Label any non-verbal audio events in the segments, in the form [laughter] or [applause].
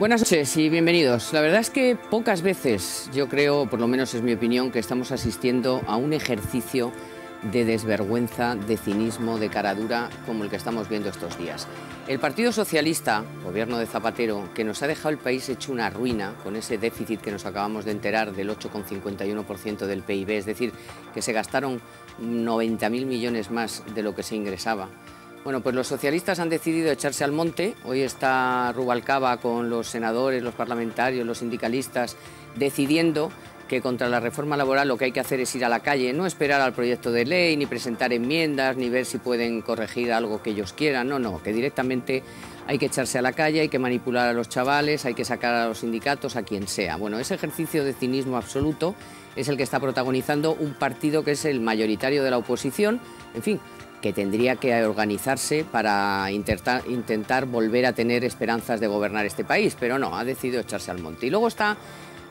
Buenas noches y bienvenidos. La verdad es que pocas veces, yo creo, por lo menos es mi opinión, que estamos asistiendo a un ejercicio de desvergüenza, de cinismo, de cara dura como el que estamos viendo estos días. El Partido Socialista, gobierno de Zapatero, que nos ha dejado el país hecho una ruina con ese déficit que nos acabamos de enterar del 8,51% del PIB, es decir, que se gastaron 90.000 millones más de lo que se ingresaba bueno, pues los socialistas han decidido echarse al monte. Hoy está Rubalcaba con los senadores, los parlamentarios, los sindicalistas, decidiendo que contra la reforma laboral lo que hay que hacer es ir a la calle, no esperar al proyecto de ley, ni presentar enmiendas, ni ver si pueden corregir algo que ellos quieran. No, no, que directamente hay que echarse a la calle, hay que manipular a los chavales, hay que sacar a los sindicatos, a quien sea. Bueno, ese ejercicio de cinismo absoluto es el que está protagonizando un partido que es el mayoritario de la oposición. En fin, que tendría que organizarse para intentar, volver a tener esperanzas de gobernar este país, pero no, ha decidido echarse al monte. Y luego está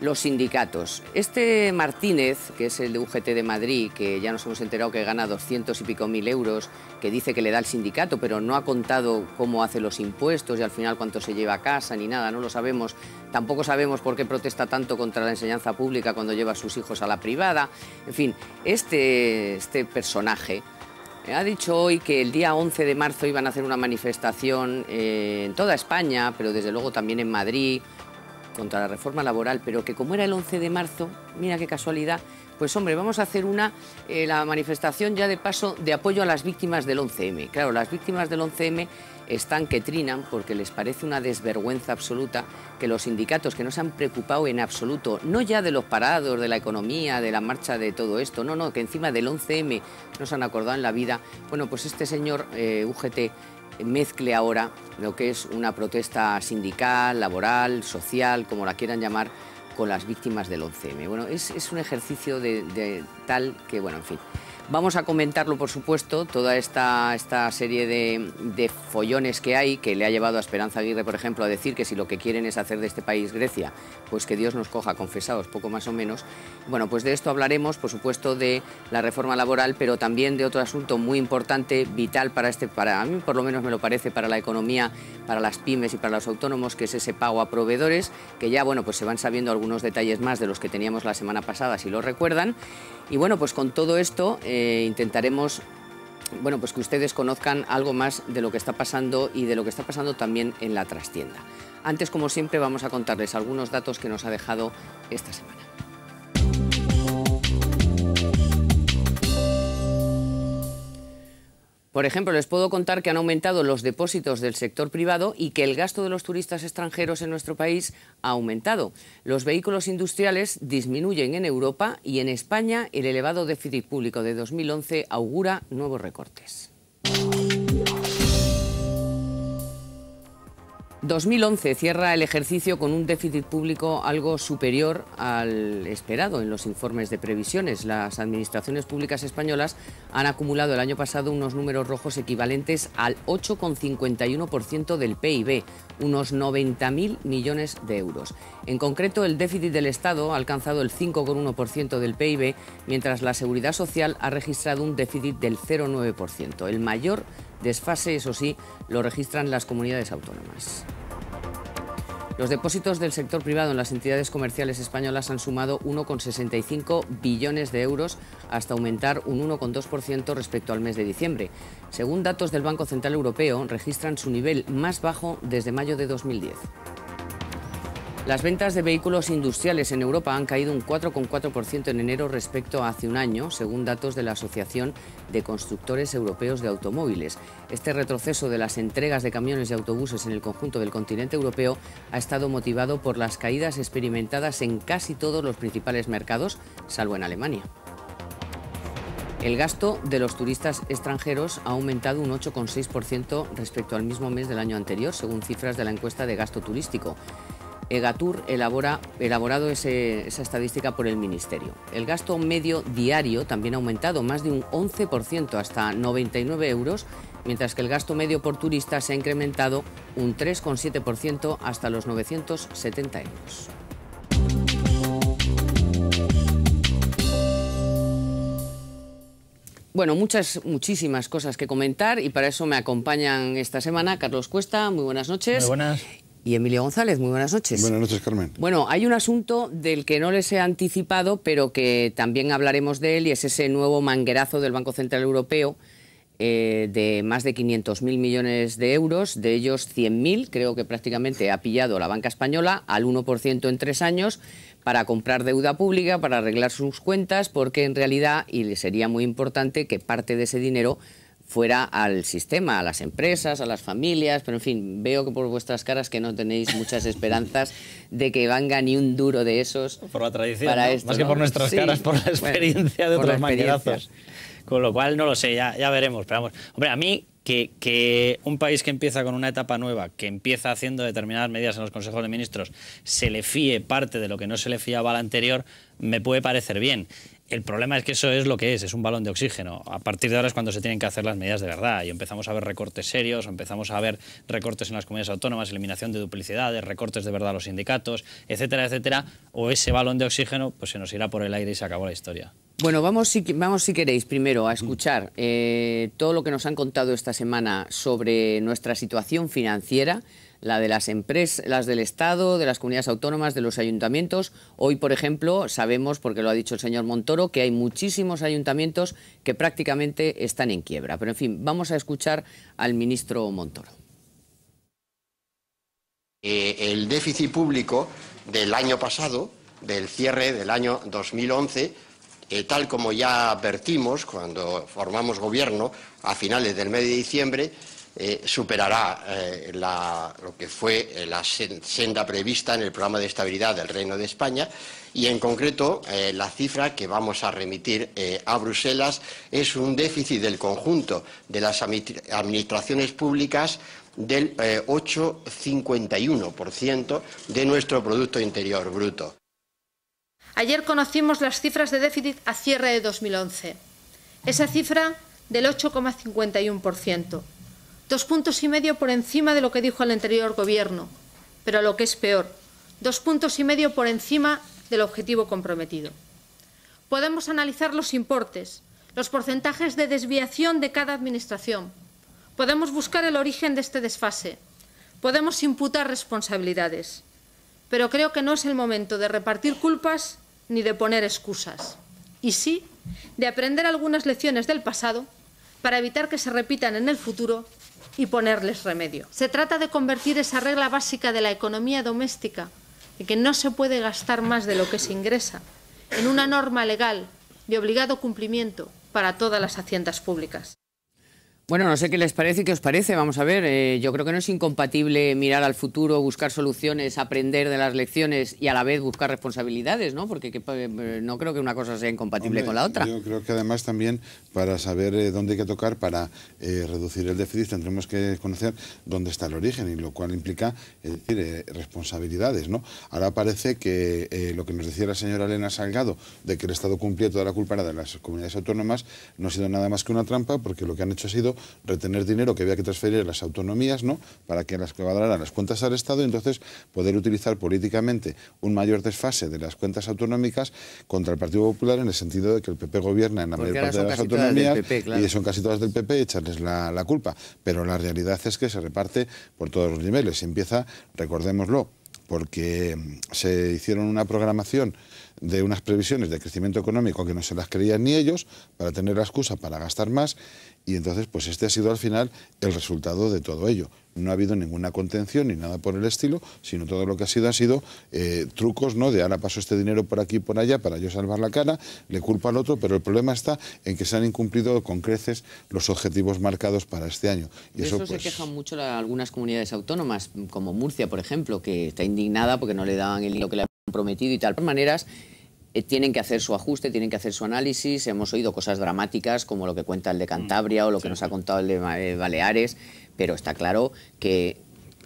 los sindicatos. Este Martínez, que es el de UGT de Madrid, que ya nos hemos enterado que gana 200 y pico mil euros, que dice que le da el sindicato, pero no ha contado cómo hace los impuestos y al final cuánto se lleva a casa ni nada, no lo sabemos. Tampoco sabemos por qué protesta tanto contra la enseñanza pública cuando lleva a sus hijos a la privada. En fin, este, este personaje ha dicho hoy que el día 11 de marzo iban a hacer una manifestación eh, en toda España, pero desde luego también en Madrid, contra la reforma laboral, pero que como era el 11 de marzo, mira qué casualidad, pues hombre, vamos a hacer una, eh, la manifestación ya de paso de apoyo a las víctimas del 11M. Claro, las víctimas del 11M están que trinan porque les parece una desvergüenza absoluta que los sindicatos que no se han preocupado en absoluto, no ya de los parados, de la economía, de la marcha de todo esto, no, no, que encima del 11M no se han acordado en la vida, bueno, pues este señor eh, UGT mezcle ahora lo que es una protesta sindical, laboral, social, como la quieran llamar, con las víctimas del 11M. Bueno, es, un ejercicio de, de tal que, bueno, en fin. Vamos a comentarlo, por supuesto, toda esta, esta serie de, de, follones que hay, que le ha llevado a Esperanza Aguirre, por ejemplo, a decir que si lo que quieren es hacer de este país Grecia, pues que Dios nos coja confesados, poco más o menos. Bueno, pues de esto hablaremos, por supuesto, de la reforma laboral, pero también de otro asunto muy importante, vital para este, para a mí por lo menos me lo parece, para la economía, para las pymes y para los autónomos, que es ese pago a proveedores, que ya, bueno, pues se van sabiendo algunos detalles más de los que teníamos la semana pasada, si lo recuerdan. Y bueno, pues con todo esto eh, intentaremos bueno, pues que ustedes conozcan algo más de lo que está pasando y de lo que está pasando también en la trastienda. Antes, como siempre, vamos a contarles algunos datos que nos ha dejado esta semana. Por ejemplo, les puedo contar que han aumentado los depósitos del sector privado y que el gasto de los turistas extranjeros en nuestro país ha aumentado. Los vehículos industriales disminuyen en Europa y en España el elevado déficit público de 2011 augura nuevos recortes. 2011 cierra el ejercicio con un déficit público algo superior al esperado en los informes de previsiones. Las administraciones públicas españolas han acumulado el año pasado unos números rojos equivalentes al 8,51% del PIB, unos 90.000 millones de euros. En concreto, el déficit del Estado ha alcanzado el 5,1% del PIB, mientras la Seguridad Social ha registrado un déficit del 0,9%, el mayor desfase, eso sí, lo registran las comunidades autónomas. Los depósitos del sector privado en las entidades comerciales españolas han sumado 1,65 billones de euros hasta aumentar un 1,2% respecto al mes de diciembre. Según datos del Banco Central Europeo, registran su nivel más bajo desde mayo de 2010. Las ventas de vehículos industriales en Europa han caído un 4,4% en enero respecto a hace un año, según datos de la Asociación de Constructores Europeos de Automóviles. Este retroceso de las entregas de camiones y autobuses en el conjunto del continente europeo ha estado motivado por las caídas experimentadas en casi todos los principales mercados, salvo en Alemania. El gasto de los turistas extranjeros ha aumentado un 8,6% respecto al mismo mes del año anterior, según cifras de la encuesta de gasto turístico. EGATUR elabora, elaborado esa estadística por el Ministerio. El gasto medio diario también ha aumentado más de un 11% hasta 99 euros, mientras que el gasto medio por turista se ha incrementado un 3,7% hasta los 970 euros. Bueno, muchas, muchísimas cosas que comentar y para eso me acompañan esta semana Carlos Cuesta. Muy buenas noches. Muy buenas y Emilio González. Muy buenas noches. Buenas noches, Carmen. Bueno, hay un asunto del que no les he anticipado, pero que también hablaremos de él, y es ese nuevo manguerazo del Banco Central Europeo eh, de más de 500.000 millones de euros, de ellos 100.000, creo que prácticamente ha pillado la banca española al 1% en tres años para comprar deuda pública, para arreglar sus cuentas, porque en realidad, y sería muy importante que parte de ese dinero fuera al sistema, a las empresas, a las familias, pero en fin, veo que por vuestras caras que no tenéis muchas esperanzas de que venga ni un duro de esos. Por la tradición, más que por nuestras caras, por la experiencia de otros maquinazos. Con lo cual, no lo sé, ya, veremos. Pero vamos, hombre, a mí que, que, un país que empieza con una etapa nueva, que empieza haciendo determinadas medidas en los consejos de ministros, se le fíe parte de lo que no se le fiaba al anterior, me puede parecer bien. El problema es que eso es lo que es, es un balón de oxígeno. A partir de ahora es cuando se tienen que hacer las medidas de verdad y empezamos a ver recortes serios, empezamos a ver recortes en las comunidades autónomas, eliminación de duplicidades, recortes de verdad a los sindicatos, etcétera, etcétera. O ese balón de oxígeno pues se nos irá por el aire y se acabó la historia. Bueno, vamos si, vamos si queréis primero a escuchar eh, todo lo que nos han contado esta semana sobre nuestra situación financiera la de las empresas, las del Estado, de las comunidades autónomas, de los ayuntamientos. Hoy, por ejemplo, sabemos, porque lo ha dicho el señor Montoro, que hay muchísimos ayuntamientos que prácticamente están en quiebra. Pero, en fin, vamos a escuchar al ministro Montoro. Eh, el déficit público del año pasado, del cierre del año 2011, eh, tal como ya advertimos cuando formamos gobierno a finales del mes de diciembre, eh, superará eh, lo que fue eh, la senda prevista en el programa de estabilidad del Reino de España y en concreto la cifra que vamos a remitir a Bruselas es un déficit del conjunto de las administraciones públicas del 8,51% de nuestro Producto Interior Bruto. Ayer conocimos las cifras de déficit a cierre de 2011. Esa cifra del 8,51% dos puntos y medio por encima de lo que dijo el anterior Gobierno, pero lo que es peor, dos puntos y medio por encima del objetivo comprometido. Podemos analizar los importes, los porcentajes de desviación de cada Administración. Podemos buscar el origen de este desfase. Podemos imputar responsabilidades. Pero creo que no es el momento de repartir culpas ni de poner excusas. Y sí, de aprender algunas lecciones del pasado para evitar que se repitan en el futuro y ponerles remedio. Se trata de convertir esa regla básica de la economía doméstica, de que no se puede gastar más de lo que se ingresa, en una norma legal de obligado cumplimiento para todas las haciendas públicas. Bueno, no sé qué les parece y qué os parece. Vamos a ver, eh, yo creo que no es incompatible mirar al futuro, buscar soluciones, aprender de las lecciones y a la vez buscar responsabilidades, ¿no? Porque eh, no creo que una cosa sea incompatible con la otra. Yo creo que además también para saber eh, dónde hay que tocar para reducir el déficit tendremos que conocer dónde está el origen y lo cual implica es decir, responsabilidades, ¿no? Ahora parece que lo que nos decía la señora Elena Salgado de que el Estado cumplía toda la culpa de las comunidades autónomas no ha sido nada más que una trampa porque lo que han hecho ha sido retener dinero que había que transferir a las autonomías, ¿no? Para que las cuadraran las cuentas al Estado y entonces poder utilizar políticamente un mayor desfase de las cuentas autonómicas contra el Partido Popular en el sentido de que el PP gobierna en la mayor parte de las autonomías y son casi todas del PP, echarles la, la culpa. Pero la realidad es que se reparte por todos los niveles. y Empieza, recordémoslo, porque se hicieron una programación de unas previsiones de crecimiento económico que no se las creían ni ellos, para tener la excusa para gastar más, y entonces pues este ha sido al final el resultado de todo ello. No ha habido ninguna contención ni nada por el estilo, sino todo lo que ha sido ha sido eh, trucos, ¿no? De ahora paso este dinero por aquí y por allá para yo salvar la cara, le culpa al otro, pero el problema está en que se han incumplido con creces los objetivos marcados para este año. Y eso, se pues, quejan mucho algunas comunidades autónomas, como Murcia, por ejemplo, que está indignada porque no le daban el hilo que le comprometido y tal. De todas maneras, eh, tienen que hacer su ajuste, tienen que hacer su análisis. Hemos oído cosas dramáticas como lo que cuenta el de mm, Cantabria o lo que nos ha contado el de eh, Baleares, pero está claro que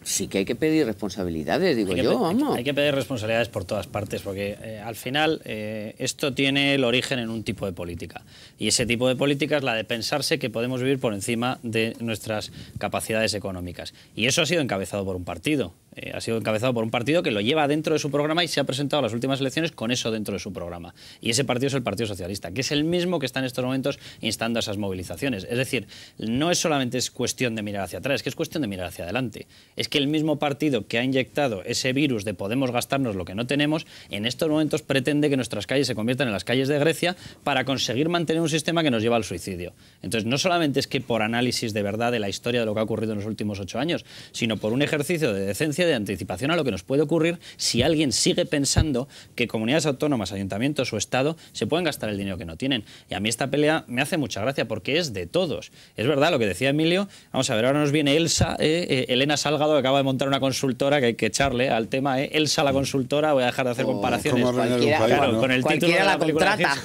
sí que hay que pedir responsabilidades, digo yo, vamos. Hay que pedir responsabilidades por todas partes, porque eh, al final esto tiene el origen en un tipo de política. Y ese tipo de política es la de pensarse que podemos vivir por encima de nuestras capacidades económicas. Y eso ha sido encabezado por un partido. Eh, ha sido encabezado por un partido que lo lleva dentro de su programa y se ha presentado a las últimas elecciones con eso dentro de su programa. Y ese partido es el Partido Socialista, que es el mismo que está en estos momentos instando a esas movilizaciones. Es decir, no es solamente es cuestión de mirar hacia atrás, es que es cuestión de mirar hacia adelante. Es que el mismo partido que ha inyectado ese virus de podemos gastarnos lo que no tenemos, en estos momentos pretende que nuestras calles se conviertan en las calles de Grecia para conseguir mantener un sistema que nos lleva al suicidio. Entonces, no solamente es que por análisis de verdad de la historia de lo que ha ocurrido en los últimos ocho años, sino por un ejercicio de decencia de anticipación a lo que nos puede ocurrir si alguien sigue pensando que comunidades autónomas, ayuntamientos o Estado se pueden gastar el dinero que no tienen. Y a mí esta pelea me hace mucha gracia porque es de todos. Es verdad lo que decía Emilio. Vamos a ver, ahora nos viene Elsa, eh, eh, Elena Salgado, que acaba de montar una consultora que hay que echarle al tema. Eh. Elsa la consultora, voy a dejar de hacer oh, comparaciones. Cualquiera, claro, Con el título de la contrata.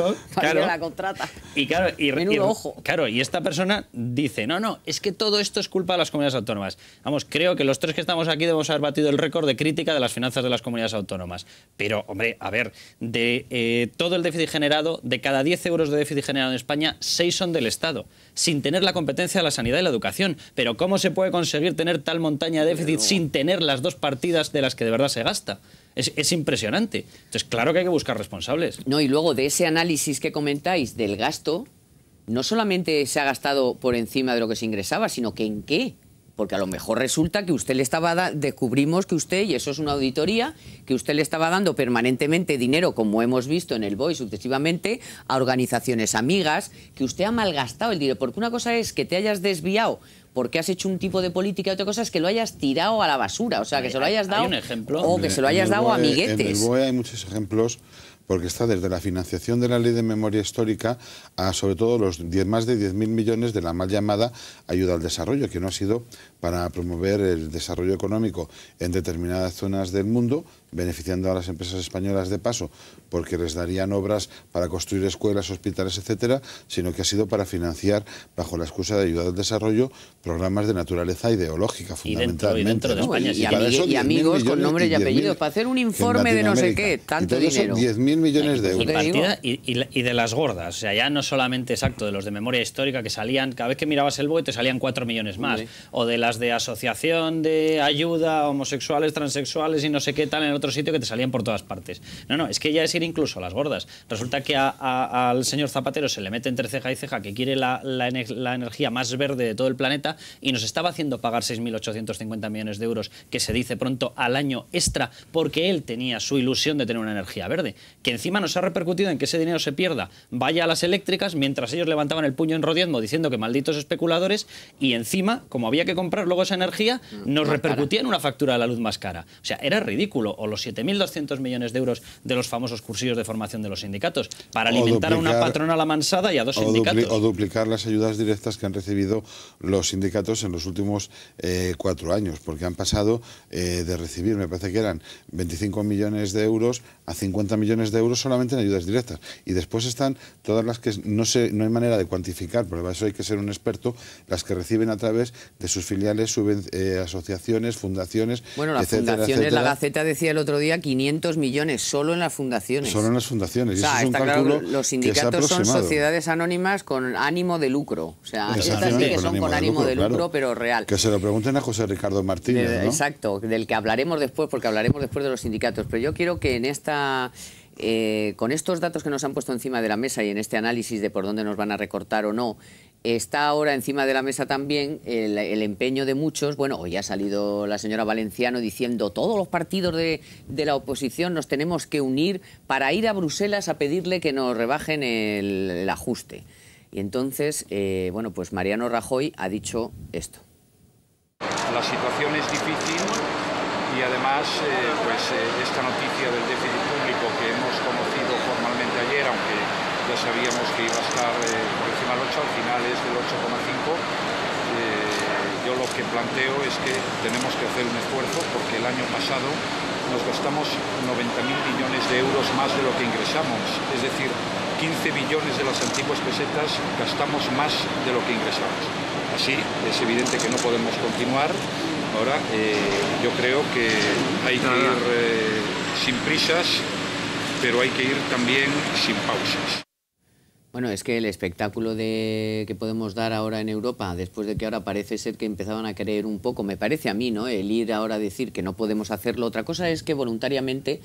Y claro, claro, y esta persona dice, no, no, es que todo esto es culpa de las comunidades autónomas. Vamos, creo que los tres que estamos aquí debemos haber ha batido el récord de crítica de las finanzas de las comunidades autónomas. Pero, hombre, a ver, de eh, todo el déficit generado, de cada 10 euros de déficit generado en España, 6 son del Estado, sin tener la competencia de la sanidad y la educación. Pero ¿cómo se puede conseguir tener tal montaña de déficit sin tener las dos partidas de las que de verdad se gasta? es, impresionante. Entonces, claro que hay que buscar responsables. No, y luego de ese análisis que comentáis del gasto, no solamente se ha gastado por encima de lo que se ingresaba, sino que en qué. Porque a lo mejor resulta que usted le estaba descubrimos que usted, y eso es una auditoría, que usted le estaba dando permanentemente dinero, como hemos visto en el BOI sucesivamente, a organizaciones amigas, que usted ha malgastado el dinero. Porque una cosa es que te hayas desviado porque has hecho un tipo de política, otra cosa es que lo hayas tirado a la basura, o sea, que se lo hayas dado. O que se lo hayas dado a amiguetes. En el hay muchos ejemplos porque está desde la financiación de la Ley de Memoria Histórica a sobre todo los más de 10.000 millones de la mal llamada ayuda al desarrollo, que no ha sido para promover el desarrollo económico en determinadas zonas del mundo, beneficiando a las empresas españolas de paso, porque les darían obras para construir escuelas, hospitales, etcétera, sino que ha sido para financiar, bajo la excusa de ayuda al desarrollo, programas de naturaleza ideológica, fundamentalmente. Y amigos con nombres y, apellidos, para hacer un informe de no sé qué, tanto y dinero. 10.000 millones de euros. y, de las gordas, o sea, ya no solamente exacto de los de memoria histórica que salían, cada vez que mirabas el BOE salían 4 millones más, o de las de asociación de ayuda homosexuales, transexuales y no sé qué tal otro sitio que te salían por todas partes. No, no, es que ya es ir incluso a las gordas. Resulta que al señor Zapatero se le mete entre ceja y ceja que quiere la, energía más verde de todo el planeta y nos estaba haciendo pagar 6.850 millones de euros, que se dice pronto, al año extra, porque él tenía su ilusión de tener una energía verde. Que encima nos ha repercutido en que ese dinero se pierda, vaya a las eléctricas, mientras ellos levantaban el puño en Rodiezmo diciendo que malditos especuladores, y encima, como había que comprar luego esa energía, mm, nos repercutía en una factura de la luz más cara. O sea, era ridículo los 7.200 millones de euros de los famosos cursillos de formación de los sindicatos para alimentar a una patrona la mansada y a dos sindicatos. o duplicar las ayudas directas que han recibido los sindicatos en los últimos eh, cuatro años, porque han pasado eh, de recibir, me parece que eran 25 millones de euros a 50 millones de euros solamente en ayudas directas. Y después están todas las que no, se, no hay manera de cuantificar, por eso hay que ser un experto, las que reciben a través de sus filiales, suben, eh, asociaciones, fundaciones. Bueno, las fundaciones, la Gaceta decía el otro día 500 millones solo en las fundaciones. Solo en las fundaciones. los sindicatos son sociedades anónimas con ánimo de lucro. O sea, que son con ánimo de lucro, pero real. Que se lo pregunten a José Ricardo Martínez. Exacto, del que hablaremos después, porque hablaremos después de los sindicatos. Pero yo quiero que en esta... Eh, con estos datos que nos han puesto encima de la mesa y en este análisis de por dónde nos van a recortar o no, Está ahora encima de la mesa también el, empeño de muchos. Bueno, hoy ha salido la señora Valenciano diciendo todos los partidos de, la oposición nos tenemos que unir para ir a Bruselas a pedirle que nos rebajen el, ajuste. Y entonces, eh, bueno, pues Mariano Rajoy ha dicho esto. La situación es difícil y además eh, pues, eh, esta noticia del déficit público que hemos conocido formalmente ayer, aunque ya sabíamos que iba a estar al final es del 8,5. Eh, yo lo que planteo es que tenemos que hacer un esfuerzo porque el año pasado nos gastamos 90.000 millones de euros más de lo que ingresamos, es decir, 15 billones de las antiguas pesetas gastamos más de lo que ingresamos. Así es evidente que no podemos continuar. Ahora eh, yo creo que hay que ir eh, sin prisas, pero hay que ir también sin pausas. Bueno, es que el espectáculo de, que podemos dar ahora en Europa, después de que ahora parece ser que empezaban a creer un poco, me parece a mí, ¿no? El ir ahora a decir que no podemos hacerlo. Otra cosa es que voluntariamente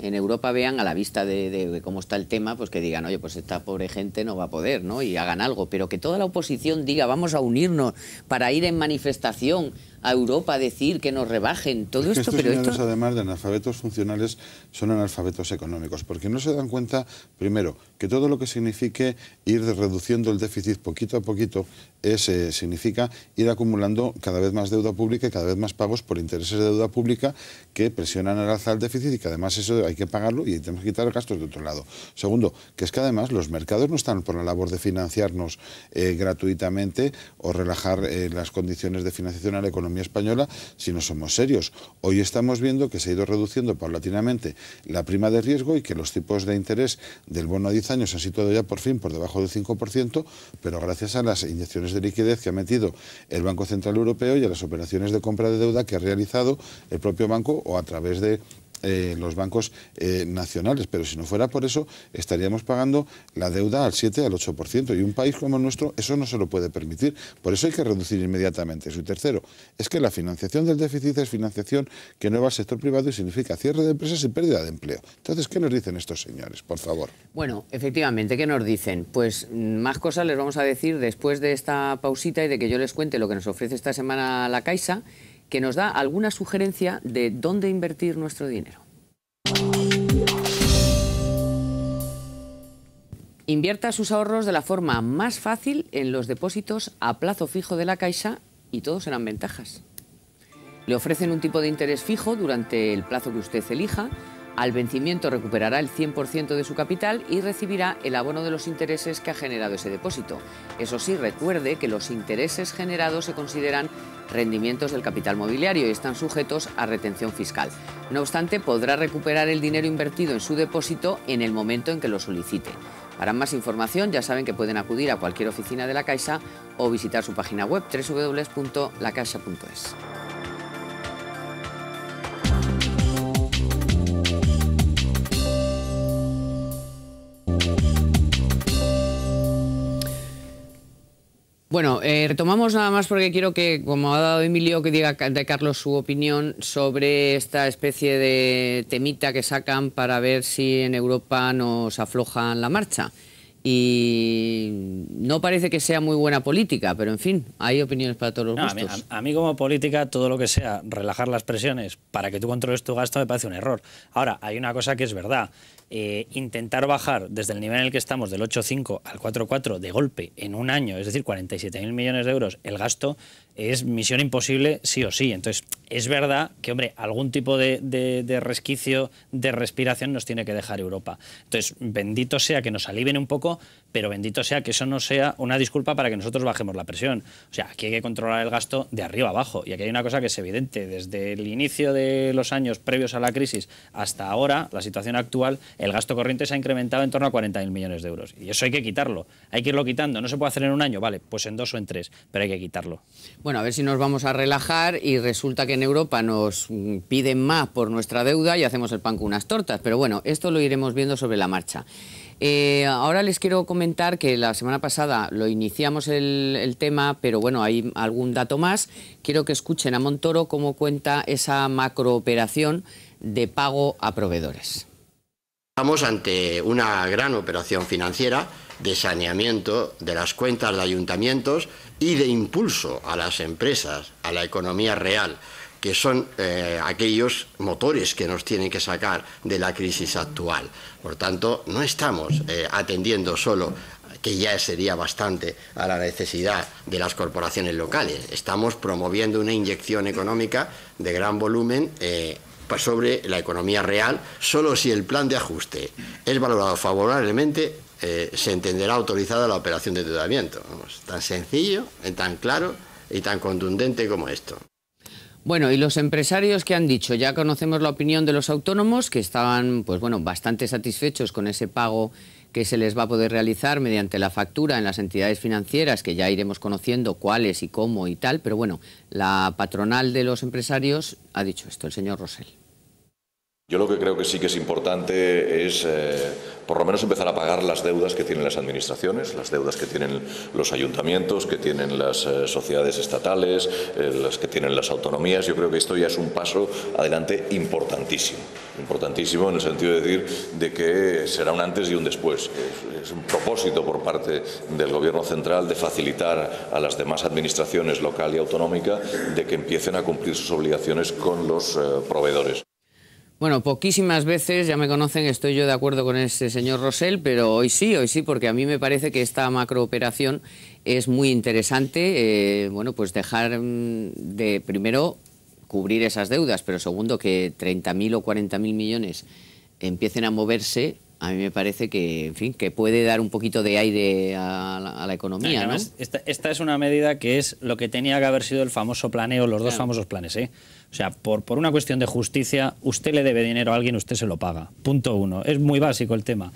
en Europa vean a la vista de, cómo está el tema, pues que digan, oye, pues esta pobre gente no va a poder, ¿no? Y hagan algo. Pero que toda la oposición diga, vamos a unirnos para ir en manifestación a Europa decir que nos rebajen, todo esto, pero esto. Estos pero además de analfabetos funcionales, son analfabetos económicos, porque no se dan cuenta, primero, que todo lo que signifique ir reduciendo el déficit poquito a poquito ese significa ir acumulando cada vez más deuda pública y cada vez más pagos por intereses de deuda pública que presionan al alza el déficit y que además eso hay que pagarlo y tenemos que quitar el gastos de otro lado. Segundo, que es que además los mercados no están por la labor de financiarnos eh, gratuitamente o relajar eh, las condiciones de financiación a la economía española si no somos serios. Hoy estamos viendo que se ha ido reduciendo paulatinamente la prima de riesgo y que los tipos de interés del bono a 10 años se han situado ya por fin por debajo del 5%, pero gracias a las inyecciones de liquidez que ha metido el Banco Central Europeo y a las operaciones de compra de deuda que ha realizado el propio banco o a través de eh, los bancos eh, nacionales, pero si no fuera por eso, estaríamos pagando la deuda al 7, al 8%, y un país como el nuestro eso no se lo puede permitir. Por eso hay que reducir inmediatamente Y tercero, es que la financiación del déficit es financiación que no va al sector privado y significa cierre de empresas y pérdida de empleo. Entonces, ¿qué nos dicen estos señores, por favor? Bueno, efectivamente, ¿qué nos dicen? Pues mm, más cosas les vamos a decir después de esta pausita y de que yo les cuente lo que nos ofrece esta semana la Caixa que nos da alguna sugerencia de dónde invertir nuestro dinero. Invierta sus ahorros de la forma más fácil en los depósitos a plazo fijo de la Caixa y todos serán ventajas. Le ofrecen un tipo de interés fijo durante el plazo que usted elija al vencimiento recuperará el 100% de su capital y recibirá el abono de los intereses que ha generado ese depósito. Eso sí, recuerde que los intereses generados se consideran rendimientos del capital mobiliario y están sujetos a retención fiscal. No obstante, podrá recuperar el dinero invertido en su depósito en el momento en que lo solicite. Para más información ya saben que pueden acudir a cualquier oficina de la Caixa o visitar su página web www.lacaixa.es. Eh, retomamos nada más porque quiero que, como ha dado Emilio, que diga de Carlos su opinión sobre esta especie de temita que sacan para ver si en Europa nos aflojan la marcha. Y no parece que sea muy buena política, pero en fin, hay opiniones para todos los gustos. A mí, a mí, como política, todo lo que sea relajar las presiones para que tú controles tu gasto me parece un error. Ahora, hay una cosa que es verdad, eh, intentar bajar desde el nivel en el que estamos, del 8,5 al 4,4 de golpe en un año, es decir, 47.000 millones de euros, el gasto es misión imposible sí o sí. Entonces, es verdad que, hombre, algún tipo de, de, resquicio de respiración nos tiene que dejar Europa. Entonces, bendito sea que nos aliven un poco, pero bendito sea que eso no sea una disculpa para que nosotros bajemos la presión. O sea, aquí hay que controlar el gasto de arriba abajo. Y aquí hay una cosa que es evidente. Desde el inicio de los años previos a la crisis hasta ahora, la situación actual, el gasto corriente se ha incrementado en torno a 40.000 millones de euros. Y eso hay que quitarlo. Hay que irlo quitando. No se puede hacer en un año, vale, pues en dos o en tres, pero hay que quitarlo. Bueno, a ver si nos vamos a relajar y resulta que en Europa nos piden más por nuestra deuda y hacemos el pan con unas tortas. Pero bueno, esto lo iremos viendo sobre la marcha. Eh, ahora les quiero comentar que la semana pasada lo iniciamos el, el, tema, pero bueno, hay algún dato más. Quiero que escuchen a Montoro cómo cuenta esa macrooperación de pago a proveedores. Estamos ante una gran operación financiera de saneamiento de las cuentas de ayuntamientos y de impulso a las empresas, a la economía real que son eh, aquellos motores que nos tienen que sacar de la crisis actual. Por tanto, no estamos eh, atendiendo solo que ya sería bastante a la necesidad de las corporaciones locales. Estamos promoviendo una inyección económica de gran volumen eh, sobre la economía real, solo si el plan de ajuste es valorado favorablemente, se entenderá autorizada la operación de endeudamiento. tan sencillo, tan claro y tan contundente como esto. Bueno, y los empresarios que han dicho, ya conocemos la opinión de los autónomos que estaban pues bueno, bastante satisfechos con ese pago que se les va a poder realizar mediante la factura en las entidades financieras, que ya iremos conociendo cuáles y cómo y tal, pero bueno, la patronal de los empresarios ha dicho esto, el señor Rosell. Yo lo que creo que sí que es importante es, eh, por lo menos, empezar a pagar las deudas que tienen las administraciones, las deudas que tienen los ayuntamientos, que tienen las eh, sociedades estatales, eh, las que tienen las autonomías. Yo creo que esto ya es un paso adelante importantísimo. Importantísimo en el sentido de decir de que será un antes y un después. es un propósito por parte del Gobierno central de facilitar a las demás administraciones local y autonómica de que empiecen a cumplir sus obligaciones con los proveedores. Bueno, poquísimas veces, ya me conocen, estoy yo de acuerdo con ese señor Rosell, pero hoy sí, hoy sí, porque a mí me parece que esta macrooperación es muy interesante, eh, bueno, pues dejar mm, de, primero, cubrir esas deudas, pero segundo, que 30.000 o 40.000 millones empiecen a moverse, a mí me parece que, en fin, que puede dar un poquito de aire a la, economía. ¿no? esta, es una medida que es lo que tenía que haber sido el famoso planeo, los dos famosos planes, ¿eh? O sea, por, por una cuestión de justicia, usted le debe dinero a alguien, usted se lo paga. Punto uno. Es muy básico el tema.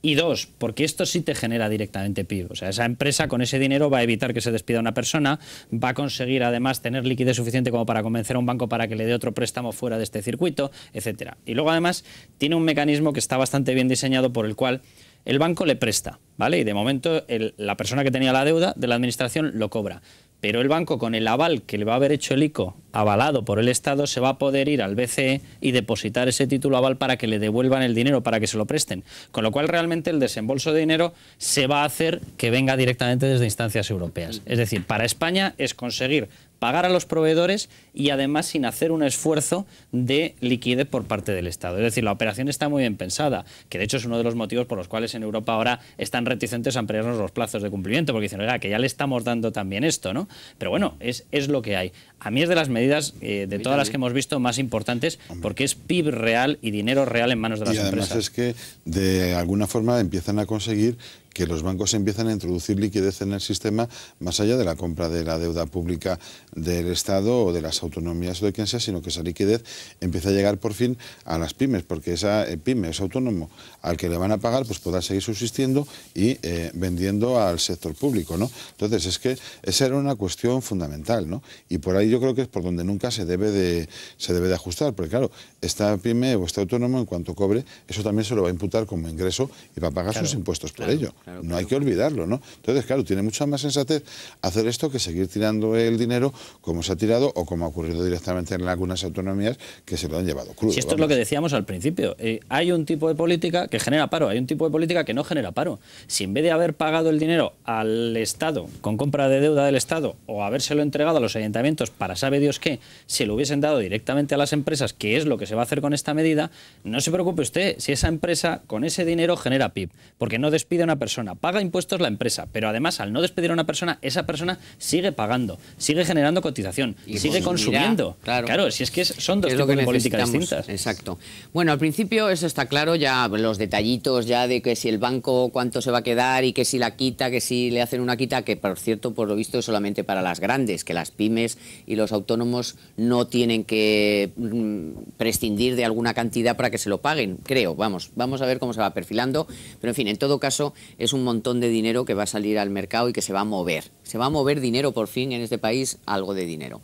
Y dos, porque esto sí te genera directamente PIB. O sea, esa empresa con ese dinero va a evitar que se despida una persona, va a conseguir además tener liquidez suficiente como para convencer a un banco para que le dé otro préstamo fuera de este circuito, etc. Y luego además tiene un mecanismo que está bastante bien diseñado por el cual el banco le presta, ¿vale? Y de momento la persona que tenía la deuda de la administración lo cobra pero el banco con el aval que le va a haber hecho el ICO, avalado por el Estado, se va a poder ir al BCE y depositar ese título aval para que le devuelvan el dinero, para que se lo presten. Con lo cual realmente el desembolso de dinero se va a hacer que venga directamente desde instancias europeas. Es decir, para España es conseguir pagar a los proveedores y además sin hacer un esfuerzo de liquidez por parte del Estado. Es decir, la operación está muy bien pensada, que de hecho es uno de los motivos por los cuales en Europa ahora están reticentes a ampliarnos los plazos de cumplimiento, porque dicen, oiga, que ya le estamos dando también esto, ¿no? Pero bueno, es, es lo que hay. A mí es de las medidas, eh, de todas las que hemos visto, más importantes, porque es PIB real y dinero real en manos de las además empresas. es que de alguna forma empiezan a conseguir que los bancos empiezan a introducir liquidez en el sistema más allá de la compra de la deuda pública del Estado o de las autonomías o de quien sea, sino que esa liquidez empieza a llegar por fin a las pymes, porque esa eh, pyme, es autónomo, al que le van a pagar pues podrá seguir subsistiendo y eh, vendiendo al sector público. ¿no? Entonces es que esa era una cuestión fundamental ¿no? y por ahí yo creo que es por donde nunca se debe de, se debe de ajustar, porque claro, esta pyme o este autónomo en cuanto cobre, eso también se lo va a imputar como ingreso y va a pagar sus impuestos por ello. no hay que olvidarlo. ¿no? Entonces claro, tiene mucha más sensatez hacer esto que seguir tirando el dinero como se ha tirado o como ha ocurrido directamente en algunas autonomías que se lo han llevado crudo. Si esto es lo que decíamos al principio, eh, hay un tipo de política que genera paro, hay un tipo de política que no genera paro. Si en vez de haber pagado el dinero al Estado con compra de deuda del Estado o habérselo entregado a los ayuntamientos para sabe Dios qué, se lo hubiesen dado directamente a las empresas, que es lo que se va a hacer con esta medida, no se preocupe usted si esa empresa con ese dinero genera PIB, porque no despide a una persona, paga impuestos la empresa, pero además al no despedir a una persona, esa persona sigue pagando, sigue generando cotización, sigue consumiendo. Claro. si es que son dos tipos de políticas distintas. Exacto. Bueno, al principio eso está claro, ya los de detallitos ya de que si el banco cuánto se va a quedar y que si la quita, que si le hacen una quita, que por cierto, por lo visto es solamente para las grandes, que las pymes y los autónomos no tienen que mm, prescindir de alguna cantidad para que se lo paguen, creo. Vamos, vamos a ver cómo se va perfilando, pero en fin, en todo caso es un montón de dinero que va a salir al mercado y que se va a mover. Se va a mover dinero por fin en este país, algo de dinero.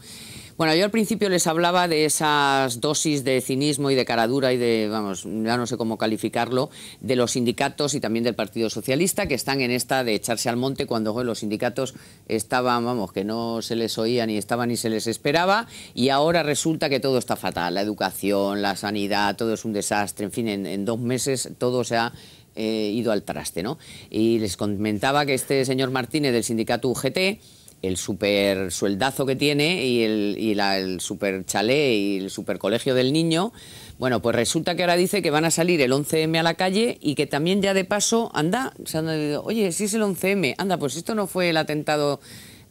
Bueno, yo al principio les hablaba de esas dosis de cinismo y de caradura y de, vamos, ya no sé cómo calificarlo, de los sindicatos y también del Partido Socialista, que están en esta de echarse al monte cuando los sindicatos estaban, vamos, que no se les oía ni estaban ni se les esperaba, y ahora resulta que todo está fatal, la educación, la sanidad, todo es un desastre, en fin, en, dos meses todo se ha eh, ido al traste, ¿no? Y les comentaba que este señor Martínez del sindicato UGT, el super sueldazo que tiene y el, super chalé y el super colegio del niño. Bueno, pues resulta que ahora dice que van a salir el 11M a la calle y que también ya de paso, anda, se han oye, si es el 11M, anda, pues esto no fue el atentado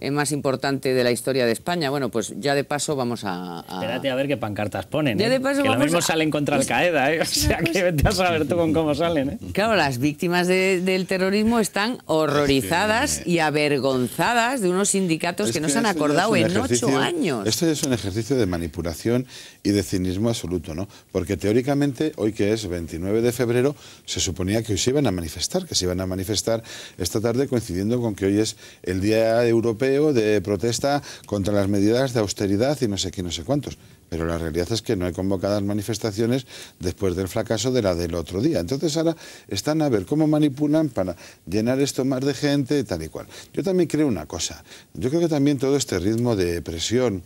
eh, más importante de la historia de España. Bueno, pues ya de paso vamos a... a... Espérate a ver qué pancartas ponen. ¿eh? de paso que lo mismo salen contra [laughs] Al-Qaeda, ¿eh? o sea que vete a saber tú con cómo salen. ¿eh? Claro, las víctimas del terrorismo están horrorizadas y avergonzadas de unos sindicatos que, no se han acordado en ocho años. Esto es un ejercicio de manipulación y de cinismo absoluto, ¿no? Porque teóricamente, hoy que es 29 de febrero, se suponía que hoy se iban a manifestar, que se iban a manifestar esta tarde coincidiendo con que hoy es el Día Europeo de protesta contra las medidas de austeridad y no sé qué, no sé cuántos. Pero la realidad es que no hay convocadas manifestaciones después del fracaso de la del otro día. Entonces ahora están a ver cómo manipulan para llenar esto más de gente, y tal y cual. Yo también creo una cosa. Yo creo que también todo este ritmo de presión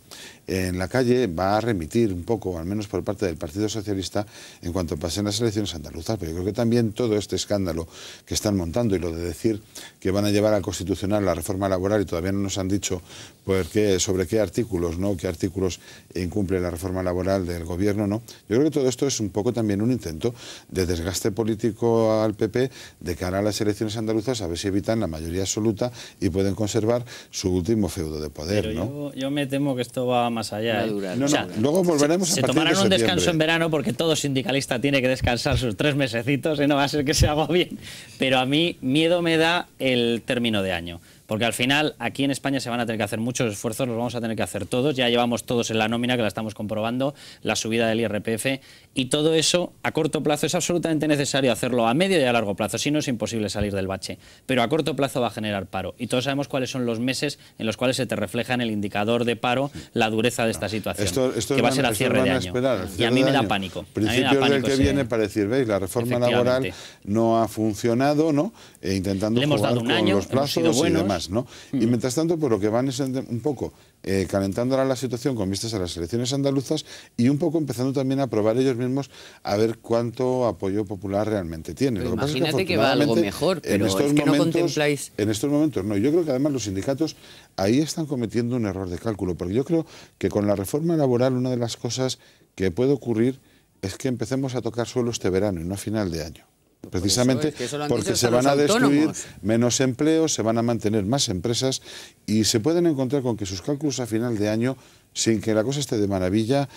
en la calle va a remitir un poco, al menos por parte del Partido Socialista, en cuanto pasen las elecciones andaluzas. Pero yo creo que también todo este escándalo que están montando y lo de decir que van a llevar a Constitucional la reforma laboral y todavía no nos han dicho por qué, sobre qué artículos, ¿no? qué artículos incumple la reforma laboral del gobierno, ¿no? Yo creo que todo esto es un poco también un intento de desgaste político al PP de cara a las elecciones andaluzas, a ver si evitan la mayoría absoluta y pueden conservar su último feudo de poder, ¿no? Yo, me temo que esto va más allá. ¿eh? No, no, luego volveremos se, a Se tomarán un descanso en verano porque todo sindicalista tiene que descansar sus tres mesecitos y no va a ser que se haga bien. Pero a mí miedo me da el término de año. Porque al final aquí en España se van a tener que hacer muchos esfuerzos, los vamos a tener que hacer todos. Ya llevamos todos en la nómina, que la estamos comprobando, la subida del IRPF. Y todo eso a corto plazo es absolutamente necesario hacerlo a medio y a largo plazo. Si no es imposible salir del bache. Pero a corto plazo va a generar paro. Y todos sabemos cuáles son los meses en los cuales se te refleja en el indicador de paro la dureza de esta situación. Esto, que va a ser a cierre de año. y a mí me da pánico. principio del que viene para decir, veis, la reforma laboral no ha funcionado, ¿no? E intentando hemos dado un con los plazos y demás. Y mm. mientras tanto, por lo que van es un poco calentándola eh, calentando la situación con vistas a las elecciones andaluzas y un poco empezando también a probar ellos mismos a ver cuánto apoyo popular realmente tiene imagínate que, va algo mejor, pero es que no contempláis... En estos momentos no. Yo creo que además los sindicatos ahí están cometiendo un error de cálculo, porque yo creo que con la reforma laboral una de las cosas que puede ocurrir es que empecemos a tocar suelo este verano y no a final de año precisamente porque se van a destruir menos empleos, se van a mantener más empresas y se pueden encontrar con que sus cálculos a final de año, sin que la cosa esté de maravilla,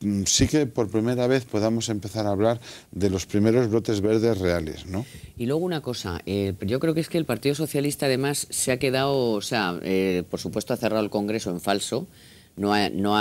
mm, sí que por primera vez podamos empezar a hablar de los primeros brotes verdes reales, ¿no? Y luego una cosa, eh, yo creo que es que el Partido Socialista además se ha quedado, o sea, eh, por supuesto ha cerrado el Congreso en falso, no, han, no,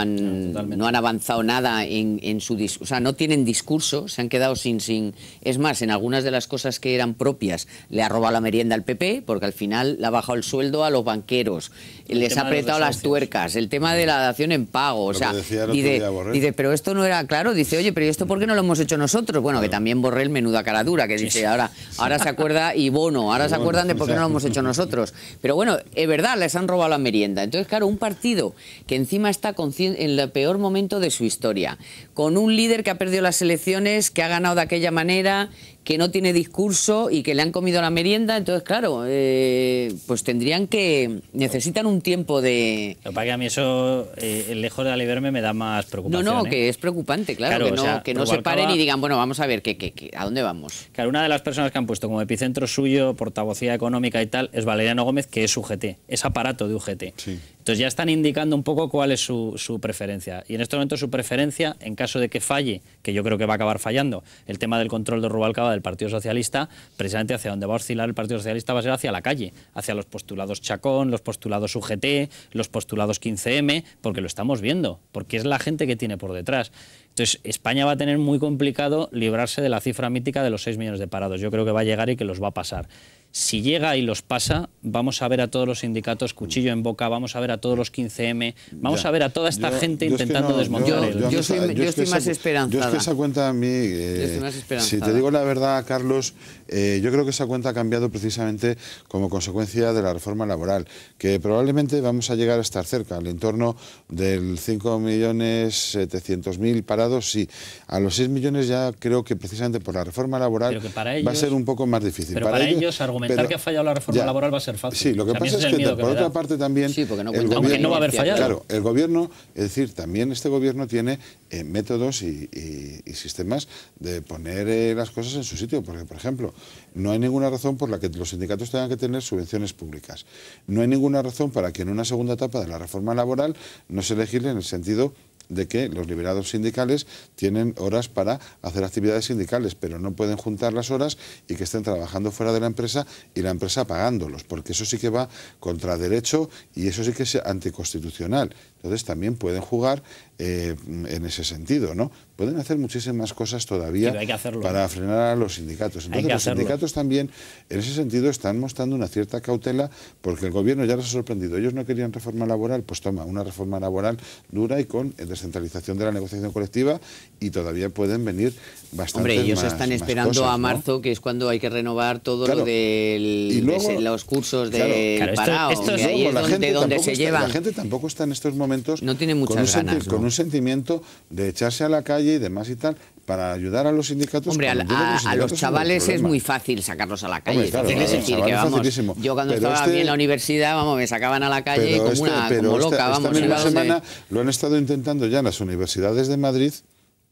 han avanzado nada en, su discurso, o sea, no tienen discurso, se han quedado sin, sin... Es más, en algunas de las cosas que eran propias le ha robado la merienda al PP, porque al final le ha bajado el sueldo a los banqueros, les ha apretado las tuercas, el tema de la dación en pago, o sea, dice, pero esto no era claro, dice, oye, pero ¿esto por qué no lo hemos hecho nosotros? Bueno, que también borré el menuda cara dura, que dice, ahora, ahora se acuerda y Bono, ahora se acuerdan de por qué no lo hemos hecho nosotros. Pero bueno, es verdad, les han robado la merienda. Entonces, claro, un partido que encima está en el peor momento de su historia, con un líder que ha perdido las elecciones, que ha ganado de aquella manera que no tiene discurso y que le han comido la merienda, entonces claro, eh, pues tendrían que necesitan un tiempo de. Lo para que a mí eso eh, lejos de aliviarme me da más preocupación. No, no, ¿eh? que es preocupante, claro, que no, se paren y digan bueno vamos a ver que, a dónde vamos. Claro, una de las personas que han puesto como epicentro suyo portavocía económica y tal es Valeriano Gómez que es UGT, es aparato de UGT. Entonces ya están indicando un poco cuál es su, su preferencia y en este momento su preferencia en caso de que falle, que yo creo que va a acabar fallando, el tema del control de Rubalcaba del el Partido Socialista, precisamente hacia donde va a oscilar el Partido Socialista va a ser hacia la calle, hacia los postulados Chacón, los postulados UGT, los postulados 15M, porque lo estamos viendo, porque es la gente que tiene por detrás. Entonces, España va a tener muy complicado librarse de la cifra mítica de los 6 millones de parados. Yo creo que va a llegar y que los va a pasar. Si llega y los pasa, vamos a ver a todos los sindicatos cuchillo en boca, vamos a ver a todos los 15M, vamos a ver a toda esta gente intentando desmontar. Yo, más yo, yo estoy más esperanzada. Yo es que esa cuenta a mí, eh, si te digo la verdad, Carlos, eh, yo creo que esa cuenta ha cambiado precisamente como consecuencia de la reforma laboral, que probablemente vamos a llegar a estar cerca, al entorno del 5.700.000 parados, sí. A los 6 millones ya creo que precisamente por la reforma laboral va a ser un poco más difícil. Pero para, ellos, ellos Comentar que ha fallado la reforma laboral va a ser fácil. Sí, lo que pasa es, que, por otra parte también... Sí, porque no, el gobierno, no va a haber fallado. Claro, el gobierno, es decir, también este gobierno tiene eh, métodos y, sistemas de poner eh, las cosas en su sitio. Porque, por ejemplo, no hay ninguna razón por la que los sindicatos tengan que tener subvenciones públicas. No hay ninguna razón para que en una segunda etapa de la reforma laboral no se legisle en el sentido de que los liberados sindicales tienen horas para hacer actividades sindicales, pero no pueden juntar las horas y que estén trabajando fuera de la empresa y la empresa pagándolos, porque eso sí que va contra derecho y eso sí que es anticonstitucional. Entonces también pueden jugar eh, en ese sentido, ¿no? Pueden hacer muchísimas cosas todavía para frenar a los sindicatos. Entonces los sindicatos también, en ese sentido, están mostrando una cierta cautela porque el gobierno ya les ha sorprendido. Ellos no querían reforma laboral, pues toma, una reforma laboral dura y con descentralización de la negociación colectiva y todavía pueden venir bastante Hombre, ellos están esperando a marzo, que es cuando hay que renovar todo lo de los cursos de parado, esto, ahí es donde, se lleva. La gente tampoco está en estos momentos no tiene muchas con, ganas, con un sentimiento de echarse a la calle y demás y tal, para ayudar a los sindicatos. Hombre, a, los, chavales es muy fácil sacarlos a la calle. yo cuando estaba bien este en la universidad, vamos, me sacaban a la calle como, este- una, como este- loca, esta, vamos. semana lo han estado intentando ya en las universidades de Madrid.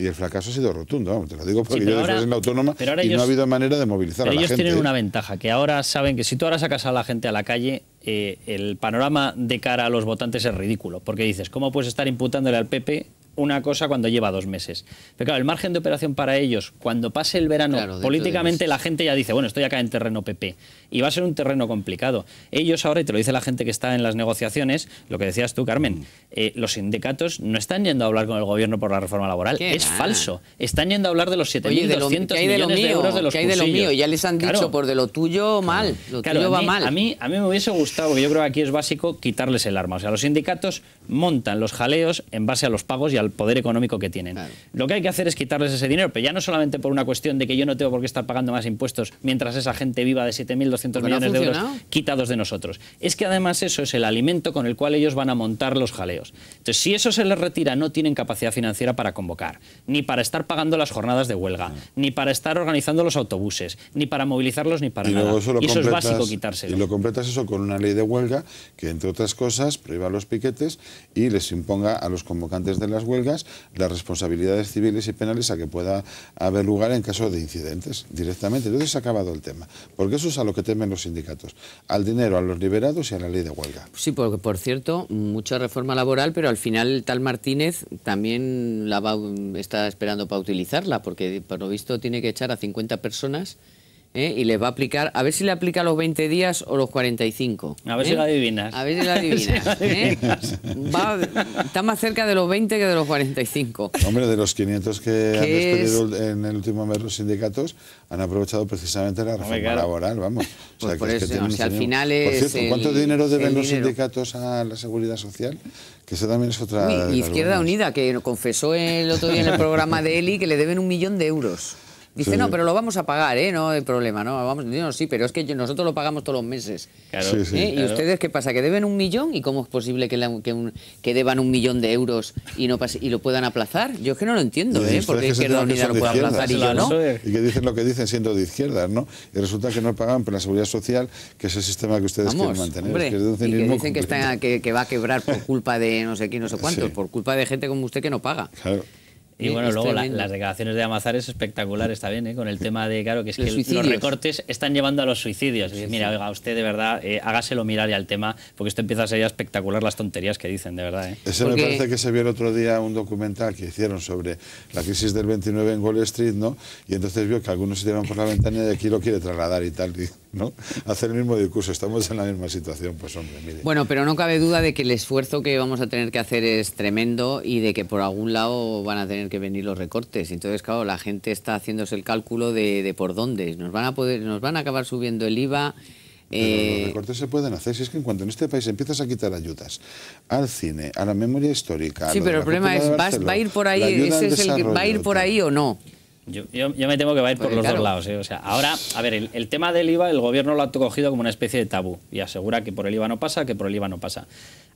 Y el fracaso ha sido rotundo, vamos, te lo digo porque yo ahora, autónoma y no ha habido manera de movilizar a la gente. Ellos tienen ¿eh? una ventaja, que ahora saben que si tú ahora sacas a la gente a la calle, eh, el panorama de cara a los votantes es ridículo, porque dices, ¿cómo puedes estar imputándole al PP una cosa cuando lleva dos meses. Pero claro, el margen de operación para ellos, cuando pase el verano, políticamente la gente ya dice, bueno, estoy acá en terreno PP. Y va a ser un terreno complicado. Ellos ahora, y te lo dice la gente que está en las negociaciones, lo que decías tú, Carmen, mm. eh, los sindicatos no están yendo a hablar con el gobierno por la reforma laboral. Es falso. Están yendo a hablar de los 7.200 millones de, euros de los que hay de lo mío? Ya les han dicho, por de lo tuyo, mal. Lo tuyo va mal. A mí, a mí me hubiese gustado, porque yo creo que aquí es básico, quitarles el arma. O sea, los sindicatos montan los jaleos en base a los pagos y al poder económico que tienen. Lo que hay que hacer es quitarles ese dinero, pero ya no solamente por una cuestión de que yo no tengo por qué estar pagando más impuestos mientras esa gente viva de 7.200 millones de euros quitados de nosotros. Es que además eso es el alimento con el cual ellos van a montar los jaleos. Entonces, si eso se les retira, no tienen capacidad financiera para convocar, ni para estar pagando las jornadas de huelga, ah. ni para estar organizando los autobuses, ni para movilizarlos, ni para nada. Eso, y eso es básico quitárselo. Y lo completas eso con una ley de huelga que, entre otras cosas, prohíba los piquetes y les imponga a los convocantes de las huelgas las responsabilidades civiles y penales a que pueda haber lugar en caso de incidentes directamente. Entonces se ha acabado el tema, porque eso es a lo que temen los sindicatos, al dinero, a los liberados y a la ley de huelga. Sí, porque por cierto, mucha reforma laboral, pero al final tal Martínez también la va, está esperando para utilizarla, porque por lo visto tiene que echar a 50 personas ¿eh? y le va a aplicar, a ver si le aplica los 20 días o los 45. A ver si ¿Eh? lo adivinas. A ver si lo [laughs] adivinas. ¿eh? está más cerca de los 20 que de los 45. Hombre, de los 500 que han despedido en el último mes los sindicatos, han aprovechado precisamente la reforma laboral, vamos. O pues sea, por que es al final es cierto, ¿cuánto dinero deben los sindicatos a la Seguridad Social? Que eso también es otra... Izquierda Unida, que confesó el otro día en el programa de Eli que le deben un millón de euros. Dice, no, pero lo vamos a pagar, ¿eh? No hay problema, ¿no? Vamos, no, sí, pero es que nosotros lo pagamos todos los meses. Claro. Sí, ¿Eh? ¿Y ustedes qué pasa? ¿Que deben un millón? ¿Y cómo es posible que, que, deban un millón de euros y no y lo puedan aplazar? Yo es que no lo entiendo, ¿eh? Porque Izquierda Unida lo puede aplazar y yo no. Y que dicen lo que dicen siendo de izquierdas, ¿no? Y resulta que no pagan por la seguridad social, que es el sistema que ustedes quieren mantener. que dicen que, está, que, va a quebrar por culpa de no sé quién, no sé [laughs] cuántos, por culpa de gente como usted que no paga. Claro. Y bueno, este luego las declaraciones de Amazares espectaculares está bien, ¿eh? con el tema de, claro, que es los que los recortes están llevando a los suicidios. Mira, oiga, usted de verdad, eh, hágaselo mirar ya el tema, porque esto empieza a ser ya espectacular las tonterías que dicen, de verdad. ¿eh? Eso me parece que se vio el otro día un documental que hicieron sobre la crisis del 29 en Wall Street, ¿no? Y entonces vio que algunos se llevan por la ventana y de aquí lo quiere trasladar y tal. ¿no? [laughs] Hacer el mismo discurso, estamos en la misma situación, pues hombre, mire. Bueno, pero no cabe duda de que el esfuerzo que vamos a tener que hacer es tremendo y de que por algún lado van a tener que venir los recortes. Entonces, claro, la gente está haciéndose el cálculo de, por dónde. Nos van a poder, nos van a acabar subiendo el IVA. los eh, recortes se pueden hacer. Si es que en cuanto en este país empiezas a quitar ayudas al cine, a la memoria histórica. Sí, pero el problema es, ¿va a ir por ahí? ¿Va a ir por ahí o no? Yo, yo, me temo que va a ir por los dos lados. Eh, o sea, ahora, a ver, el, el, tema del IVA, el gobierno lo ha cogido como una especie de tabú y asegura que por el IVA no pasa, que por el IVA no pasa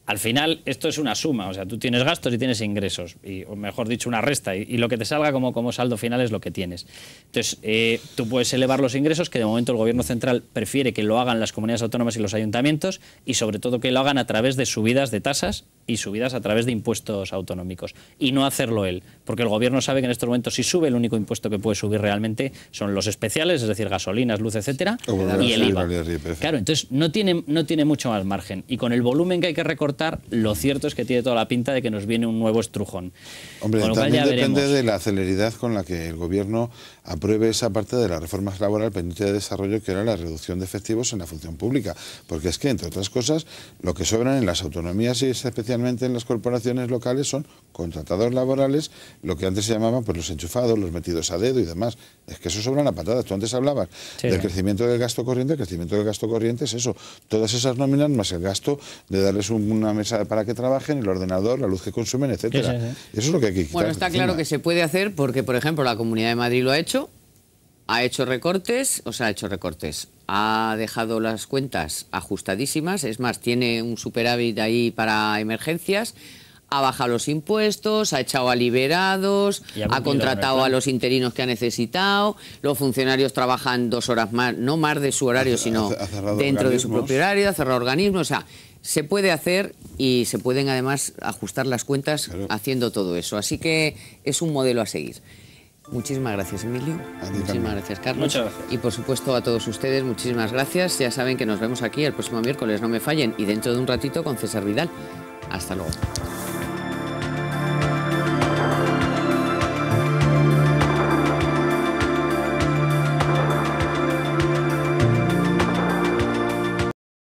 al final esto es una suma, o sea, tú tienes gastos y tienes ingresos, y, o mejor dicho, una resta, y, lo que te salga como, como, saldo final es lo que tienes. Entonces, eh, tú puedes elevar los ingresos, que de momento el gobierno central prefiere que lo hagan las comunidades autónomas y los ayuntamientos, y sobre todo que lo hagan a través de subidas de tasas y subidas a través de impuestos autonómicos, y no hacerlo él, porque el gobierno sabe que en estos momentos si sube, el único impuesto que puede subir realmente son los especiales, es decir, gasolinas, luz, etcétera, y el IVA. Claro, entonces no tiene, no tiene mucho más margen, y con el volumen que hay que recortar, lo cierto es que tiene toda la pinta de que nos viene un nuevo estrujón. Hombre, también depende de la celeridad con la que el gobierno apruebe esa parte de la reforma laboral pendiente de desarrollo que era la reducción de efectivos en la función pública. Porque es que, entre otras cosas, lo que sobran en las autonomías y especialmente en las corporaciones locales son contratados laborales, lo que antes se llamaban pues, los enchufados, los metidos a dedo y demás. Es que eso sobran a patada Tú antes hablabas del crecimiento del gasto corriente. El crecimiento del gasto corriente es eso. Todas esas nóminas más el gasto de darles una mesa para que trabajen, el ordenador, la luz que consumen, etcétera. eso es lo que hay que quitar. Bueno, está claro que se puede hacer porque, por ejemplo, la Comunidad de Madrid lo ha hecho ha hecho recortes, o sea, ha hecho recortes. Ha dejado las cuentas ajustadísimas, es más, tiene un superávit ahí para emergencias. Ha bajado los impuestos, ha echado a liberados, ha, contratado a los interinos que ha necesitado. Los funcionarios trabajan dos horas más, no más de su horario, sino dentro de su propio horario, ha cerrado organismos. O sea, se puede hacer y se pueden además ajustar las cuentas haciendo todo eso. Así que es un modelo a seguir. Muchísimas gracias, Emilio. muchísimas gracias, Carlos. Y por supuesto a todos ustedes, muchísimas gracias. Ya saben que nos vemos aquí el próximo miércoles, no me fallen, y dentro de un ratito con César Vidal. Hasta luego.